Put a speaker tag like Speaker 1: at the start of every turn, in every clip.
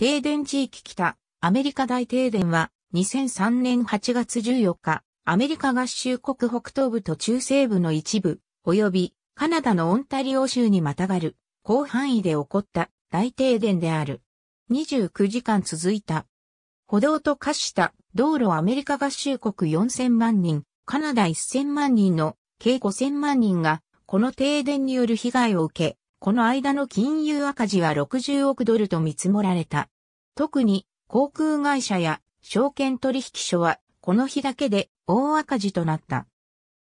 Speaker 1: 停電地
Speaker 2: 域北、アメリカ大停電は、2003年8月14日、アメリカ合衆国北東部と中西部の一部、及び、カナダのオンタリオ州にまたがる、広範囲で起こった大停電である。29時間続いた。歩道と化した道路アメリカ合衆国4000万人、カナダ1000万人の計5000万人が、この停電による被害を受け、この間の金融赤字は60億ドルと見積もられた。特に航空会社や証券取引所はこの日だけで大赤字となった。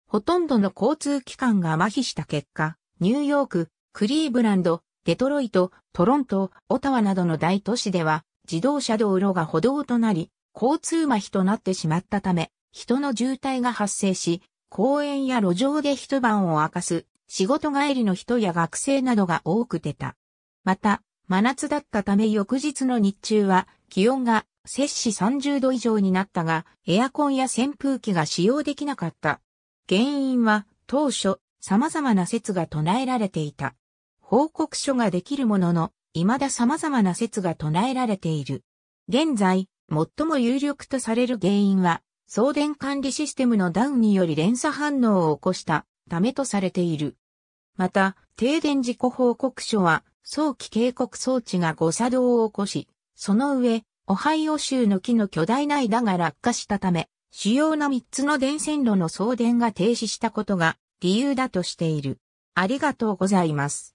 Speaker 2: ほとんどの交通機関が麻痺した結果、ニューヨーク、クリーブランド、デトロイト、トロント、オタワなどの大都市では自動車道路が歩道となり、交通麻痺となってしまったため、人の渋滞が発生し、公園や路上で一晩を明かす、仕事帰りの人や学生などが多く出た。また、真夏だったため翌日の日中は気温が摂氏30度以上になったが、エアコンや扇風機が使用できなかった。原因は当初様々な説が唱えられていた。報告書ができるものの、未だ様々な説が唱えられている。現在、最も有力とされる原因は、送電管理システムのダウンにより連鎖反応を起こしたためとされている。また、停電事故報告書は、早期警告装置が誤作動を起こし、その上、オハイオ州の木の巨大な枝が落下したため、主要な3つの電線路の送電が停止したことが理由だとしている。ありがとうございま
Speaker 1: す。